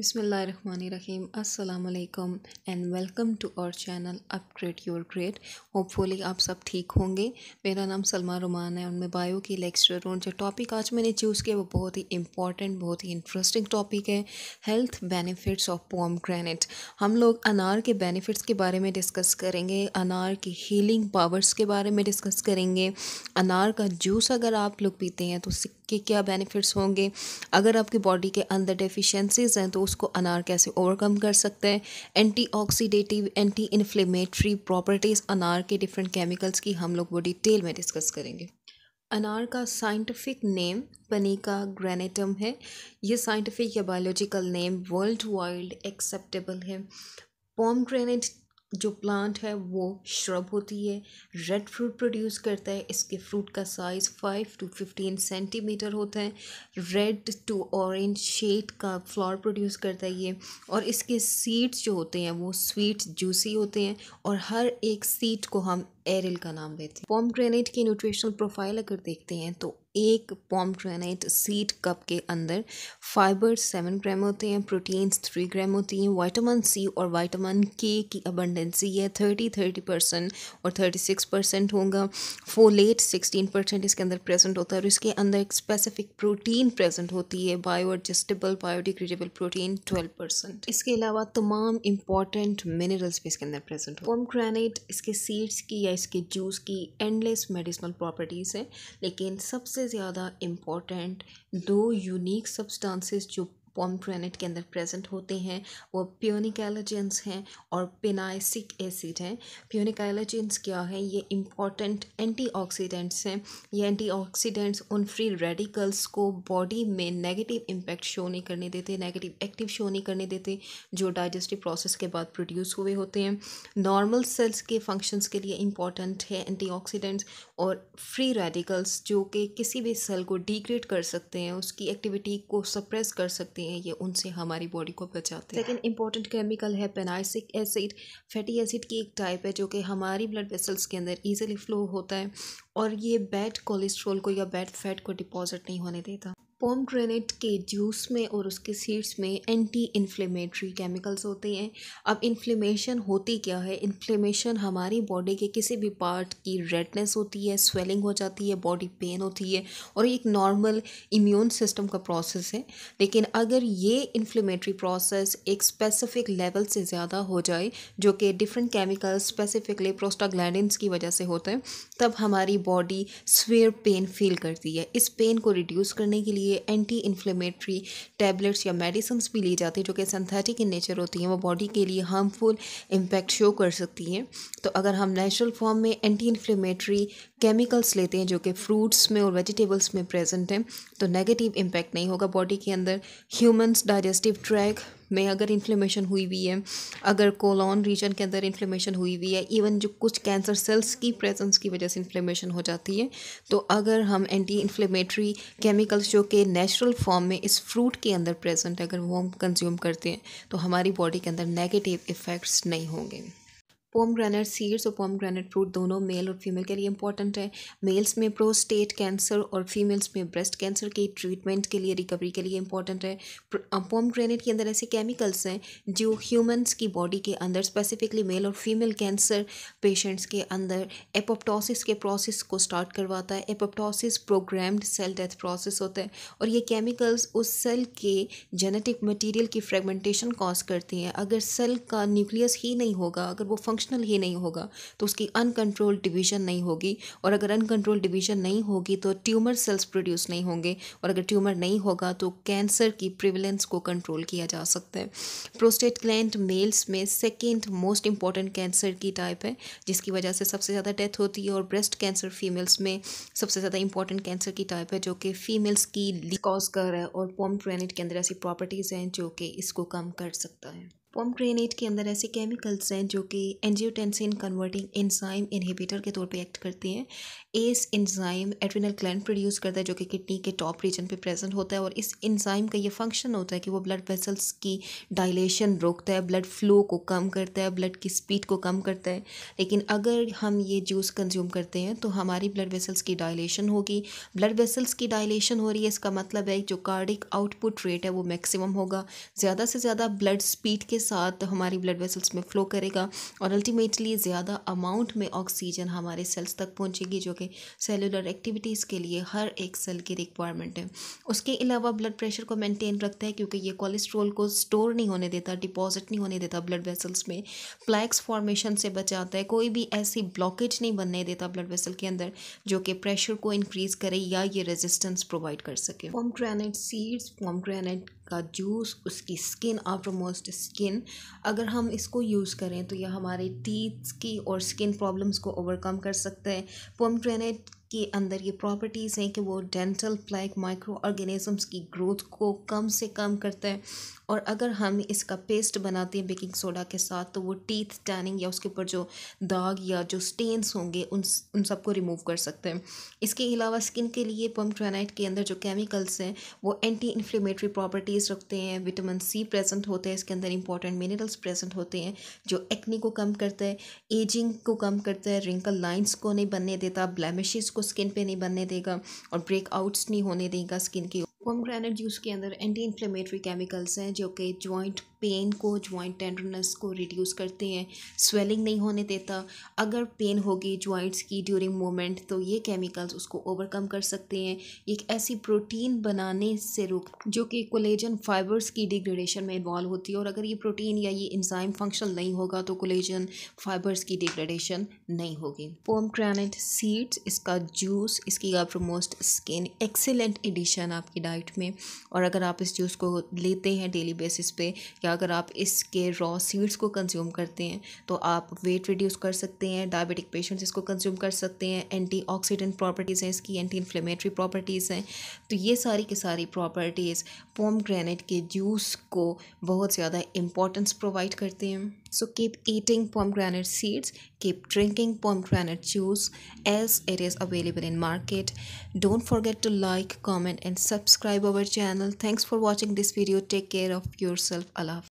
Bismillahirrahmanirrahim. अल्लाम and welcome to our channel up Upgrade your Grade. Hopefully आप सब ठीक होंगे मेरा नाम सलमा रुमान है और मैं बायो की लेक्चरर हूँ जो टॉपिक आज मैंने चूज़ किया वो बहुत ही इंपॉर्टेंट बहुत ही इंटरेस्टिंग टॉपिक है health benefits of pomegranate हम लोग अनार के बेनिफिट्स के बारे में डिस्कस करेंगे अनार की हीलिंग पावर्स के बारे में डिस्कस करेंगे अनार का जूस अगर आप लोग पीते हैं तो उससे के क्या बेनिफिट्स होंगे अगर आपकी बॉडी के अंदर डेफिशिएंसीज हैं तो उसको अनार कैसे ओवरकम कर सकते हैं antioxidative anti inflammatory properties अनार के डिफरेंट केमिकल्स की हम लोग वो डिटेल में डिस्कस करेंगे अनार का साइंटिफिक नेम पनीका ग्रेनेटम है ये साइंटिफिक या biological name world wide acceptable है पॉम ग्रेनेट जो प्लांट है वो श्रब होती है रेड फ्रूट प्रोड्यूस करता है इसके फ्रूट का size five to fifteen centimetre होता है रेड टू ऑरेंज शेड का फ्लावर प्रोड्यूस करता है ये और इसके सीड्स जो होते हैं वो स्वीट जूसी होते हैं और हर एक सीड को हम एरिल का नाम देते हैं पॉम ग्रेनेट की न्यूट्रिशनल प्रोफाइल अगर देखते हैं तो एक पॉम ग्रेनेट सीड कप के अंदर फाइबर सेवन ग्राम होते हैं प्रोटीन्स थ्री ग्राम होती हैं वाइटामिन सी और वाइटामिन के की अबंडेंसी है थर्टी थर्टी परसेंट और थर्टी सिक्स परसेंट होगा फोलेट सिक्सटीन परसेंट इसके अंदर प्रेजेंट होता है और इसके अंदर एक स्पेसिफिक प्रोटीन प्रेजेंट होती है bioadjustable biodegradable protein twelve percent इसके अलावा तमाम इंपॉर्टेंट मिनरल्स भी इसके अंदर प्रेजेंट हो पॉम ग्रेनेट इसके सीड्स की या इसके जूस की एंडलेस मेडिसिनल प्रॉपर्टीज़ हैं लेकिन सबसे ज़्यादा इम्पॉर्टेंट दो यूनिक सब्सटेंसेस जो पॉम्प्रेनेट के अंदर प्रेजेंट होते हैं वो प्योनिक एलर्जेंस हैं और पेनाइसिक एसिड हैं प्योनिक एलर्जेंस क्या है ये इम्पॉर्टेंट एंटीऑक्सीडेंट्स हैं ये एंटीऑक्सीडेंट्स उन फ्री रेडिकल्स को बॉडी में नेगेटिव इम्पैक्ट शो नहीं करने देते नेगेटिव एक्टिव शो नहीं करने देते जो डाइजेस्टिव प्रोसेस के बाद प्रोड्यूस हुए होते हैं नॉर्मल सेल्स के फंक्शंस के लिए इम्पॉर्टेंट है एंटी और फ्री रेडिकल्स जो कि किसी भी सेल को डिग्रेड कर सकते हैं उसकी एक्टिविटी को सप्रेस कर सकते हैं होते हैं ये उनसे हमारी बॉडी को बचाते हैं लेकिन इंपॉर्टेंट केमिकल है पेनाइसिक एसिड फैटी एसिड की एक टाइप है जो कि हमारी ब्लड वेसल्स के अंदर ईजिली फ्लो होता है और ये बैड कोलेस्ट्रोल को या बैड फैट को डिपॉजिट नहीं होने देता पोम ग्रेनेट के जूस में और उसके सीड्स में एंटी इन्फ्लेमेटरी केमिकल्स होते हैं अब इन्फ्लेमेशन होती क्या है इन्फ्लेमेशन हमारी बॉडी के किसी भी पार्ट की रेडनेस होती है स्वेलिंग हो जाती है बॉडी पेन होती है और एक नॉर्मल इम्यून सिस्टम का प्रोसेस है लेकिन अगर ये इन्फ्लेमेटरी प्रोसेस एक स्पेसिफिक लेवल से ज़्यादा हो जाए जो कि डिफरेंट केमिकल्स स्पेसिफिकली प्रोस्टाग्लैंड की वजह से होते हैं तब हमारी बॉडी स्वेयर पेन फील करती है इस पेन को रिड्यूस करने के लिए एंटी इन्फ्लेमेटरी टैबलेट्स या मेडिसन्स भी ली जाती हैं जो कि सिंथेटिक इन नेचर होती हैं वो बॉडी के लिए हार्मफुल इम्पैक्ट शो कर सकती हैं तो अगर हम नेचुरल फॉर्म में एंटी इन्फ्लेमेटरी केमिकल्स लेते हैं जो कि फ्रूट्स में और वेजिटेबल्स में प्रेजेंट हैं तो नेगेटिव इम्पैक्ट नहीं होगा बॉडी के अंदर ह्यूमन्स डाइजेस्टिव ट्रैक में अगर इन्फ्लेमेशन हुई हुई है अगर कोलॉन रीजन के अंदर इन्फ्लेमेशन हुई हुई है इवन जो कुछ कैंसर सेल्स की प्रेजेंस की वजह से इन्फ्लेमेशन हो जाती है तो अगर हम एंटी इन्फ्लेमेटरी केमिकल्स जो कि के नेचुरल फॉर्म में इस फ्रूट के अंदर प्रेजेंट अगर वो हम कंज्यूम करते हैं तो हमारी बॉडी के अंदर नेगेटिव इफ़ेक्ट्स नहीं होंगे पोम ग्रेनेट सीड्स और पोम ग्रेनेट फ्रूट दोनों मेल और फीमेल के लिए इंपॉर्टेंट है मेल्स में प्रोस्टेट कैंसर और फीमेल्स में ब्रेस्ट कैंसर की ट्रीटमेंट के लिए रिकवरी के लिए इंपॉर्टेंट है पोम ग्रेनेट के अंदर ऐसे केमिकल्स हैं जो ह्यूमंस की बॉडी के अंदर स्पेसिफिकली मेल और फीमेल कैंसर पेशेंट्स के अंदर एपोप्टोसिस के प्रोसेस को स्टार्ट करवाता है apoptosis programmed cell death process होता है और ये केमिकल्स उस सेल के जेनेटिक मटीरियल की फ्रेगमेंटेशन कॉज करती हैं अगर सेल का न्यूक्लियस ही नहीं होगा अगर वो फंक्शन फंक्शनल ही नहीं होगा तो उसकी अनकंट्रोल डिवीजन नहीं होगी और अगर अनकंट्रोल डिवीजन नहीं होगी तो ट्यूमर सेल्स प्रोड्यूस नहीं होंगे और अगर ट्यूमर नहीं होगा तो कैंसर की प्रिविलेंस को कंट्रोल किया जा सकता है प्रोस्टेट ग्लैंड मेल्स में सेकेंड मोस्ट इंपॉर्टेंट कैंसर की टाइप है जिसकी वजह से सबसे ज़्यादा डेथ होती है और ब्रेस्ट कैंसर फीमेल्स में सबसे ज़्यादा इंपॉर्टेंट कैंसर की टाइप है जो कि फीमेल्स की कॉज कर रहा है और पॉम के अंदर ऐसी प्रॉपर्टीज़ हैं जो कि इसको कम कर सकता है पोमग्रेनेट के अंदर ऐसे केमिकल्स हैं जो कि एनजियोटेंसिन कन्वर्टिंग इंजाइम इनहिबिटर के तौर पे एक्ट करते हैं as enzyme adrenal gland produce करता है जो कि किडनी के टॉप रीजन पे प्रेजेंट होता है और इस इंजाइम का ये फंक्शन होता है कि वो ब्लड वेसल्स की डायलेशन रोकता है ब्लड फ्लो को कम करता है ब्लड की स्पीड को कम करता है लेकिन अगर हम ये जूस कंज्यूम करते हैं तो हमारी ब्लड वेसल्स की डायलेशन होगी ब्लड वेसल्स की डायलेशन हो रही है इसका मतलब है जो कार्डिक आउटपुट रेट है वो मैक्सिमम होगा ज़्यादा से ज़्यादा ब्लड स्पीड के साथ हमारी ब्लड वेसल्स में फ़्लो करेगा और अल्टीमेटली ज़्यादा अमाउंट में ऑक्सीजन हमारे सेल्स तक पहुँचेगी जो कि सेलुलर एक्टिविटीज़ के लिए हर एक सेल की रिक्वायरमेंट है उसके अलावा ब्लड प्रेशर को मेनटेन रखता है क्योंकि ये कोलेस्ट्रोल को स्टोर नहीं होने देता डिपॉजिट नहीं होने देता ब्लड वेसल्स में प्लैक्स फॉर्मेशन से बचाता है कोई भी ऐसी ब्लॉकेज नहीं बनने देता ब्लड वेसल के अंदर जो कि प्रेशर को इंक्रीज़ करे या ये रेजिस्टेंस प्रोवाइड कर सके pomegranate seeds pomegranate का जूस उसकी स्किन मोस्ट स्किन अगर हम इसको यूज़ करें तो यह हमारे टीथ्स की और स्किन प्रॉब्लम्स को ओवरकम कर सकते हैं पोमट्रेनेट के अंदर ये प्रॉपर्टीज़ हैं कि वो डेंटल प्लैक माइक्रो ऑर्गेनिजम्स की ग्रोथ को कम से कम करता है और अगर हम इसका पेस्ट बनाते हैं बेकिंग सोडा के साथ तो वो टीथ टैनिंग या उसके ऊपर जो दाग या जो स्टेन्स होंगे उन उन सबको रिमूव कर सकते हैं इसके अलावा स्किन के लिए पम्पग्रेनाइट के अंदर जो केमिकल्स हैं वो एंटी इन्फ्लेमेटरी प्रॉपर्टीज़ रखते हैं विटामिन सी प्रेजेंट होते हैं इसके अंदर इंपॉर्टेंट मिनरल्स प्रेजेंट होते हैं जो एक्नी को कम करता है एजिंग को कम करता है रिंकल लाइन्स को नहीं बनने देता ब्लैमिश को स्किन पे नहीं बनने देगा और ब्रेकआउट्स नहीं होने देगा स्किन की पोमग्रेनेट जूस के अंदर एंटी इन्फ्लेमेटरी केमिकल्स हैं जो कि जॉइंट पेन को जॉइंट टेंडरनेस को रिड्यूस करते हैं स्वेलिंग नहीं होने देता अगर पेन होगी जॉइंट्स की ड्यूरिंग मोमेंट तो ये केमिकल्स उसको ओवरकम कर सकते हैं एक ऐसी प्रोटीन बनाने से रोक जो कि कोलेजन फाइबर्स की डिग्रेडेशन में इन्वॉल्व होती है और अगर ये प्रोटीन या ये इंजाइम फंक्शन नहीं होगा तो कोलेजन फाइबर्स की डिग्रेडेशन नहीं होगी पोम क्रैनेट सीड्स इसका जूस इसकी मोस्ट स्किन एक्सेलेंट एडिशन आपकी डाइट में और अगर आप इस जूस को लेते हैं डेली बेसिस पे या अगर आप इसके रॉ सीड्स को कंज्यूम करते हैं तो आप वेट रिड्यूस कर सकते हैं डायबिटिक पेशेंट्स इसको कंज्यूम कर सकते हैं एंटी ऑक्सीडेंट प्रॉपर्टीज़ हैं इसकी एंटी इन्फ्लेमेटरी प्रॉपर्टीज़ हैं तो ये सारी की सारी प्रॉपर्टीज़ पोम ग्रेनेट के जूस को बहुत ज़्यादा इंपॉर्टेंस प्रोवाइड करते हैं so keep eating pomegranate seeds keep drinking pomegranate juice as it is available in market don't forget to like comment and subscribe our channel thanks for watching this video take care of yourself अलाव